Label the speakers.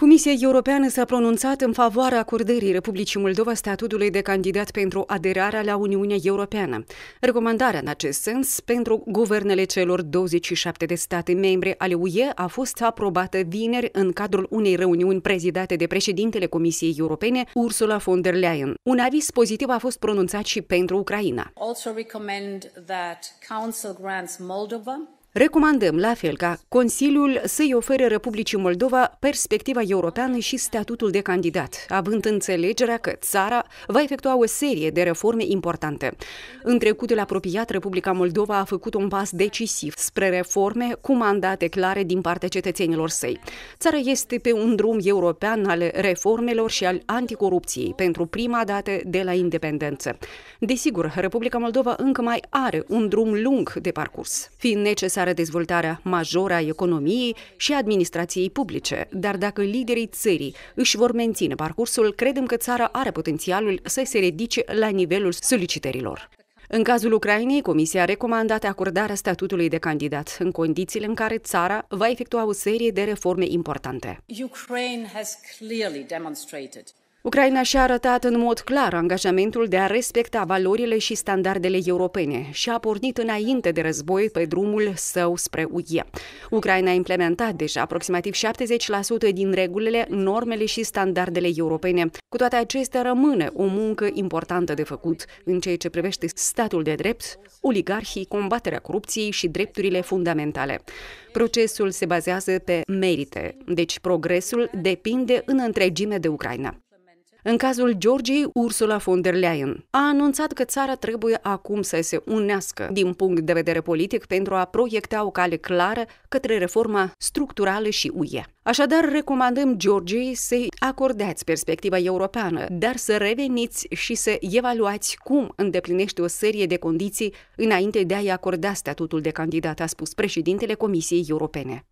Speaker 1: Comisia Europeană s-a pronunțat în favoarea acordării Republicii Moldova statutului de candidat pentru aderarea la Uniunea Europeană. Recomandarea în acest sens pentru guvernele celor 27 de state membre ale UE a fost aprobată vineri în cadrul unei reuniuni prezidate de președintele Comisiei Europene, Ursula von der Leyen. Un aviz pozitiv a fost pronunțat și pentru Ucraina. Also recommend that Council grants Moldova Recomandăm, la fel ca Consiliul, să-i ofere Republicii Moldova perspectiva europeană și statutul de candidat, având înțelegerea că țara va efectua o serie de reforme importante. În trecutul apropiat, Republica Moldova a făcut un pas decisiv spre reforme cu mandate clare din partea cetățenilor săi. Țara este pe un drum european al reformelor și al anticorupției, pentru prima dată de la independență. Desigur, Republica Moldova încă mai are un drum lung de parcurs, fiind necesar necesară dezvoltarea majoră a economiei și administrației publice, dar dacă liderii țării își vor menține parcursul, credem că țara are potențialul să se ridice la nivelul solicitărilor. În cazul Ucrainei, Comisia a recomandat acordarea statutului de candidat, în condițiile în care țara va efectua o serie de reforme importante. Ukraine has clearly demonstrated Ucraina și-a arătat în mod clar angajamentul de a respecta valorile și standardele europene și a pornit înainte de război pe drumul său spre UE. Ucraina a implementat deja aproximativ 70% din regulile, normele și standardele europene. Cu toate acestea rămâne o muncă importantă de făcut în ceea ce privește statul de drept, oligarhii, combaterea corupției și drepturile fundamentale. Procesul se bazează pe merite, deci progresul depinde în întregime de Ucraina. În cazul Georgiei, Ursula von der Leyen a anunțat că țara trebuie acum să se unească din punct de vedere politic pentru a proiecta o cale clară către reforma structurală și UE. Așadar, recomandăm Georgiei să-i acordați perspectiva europeană, dar să reveniți și să evaluați cum îndeplinește o serie de condiții înainte de a-i acorda statutul de candidat, a spus președintele Comisiei Europene.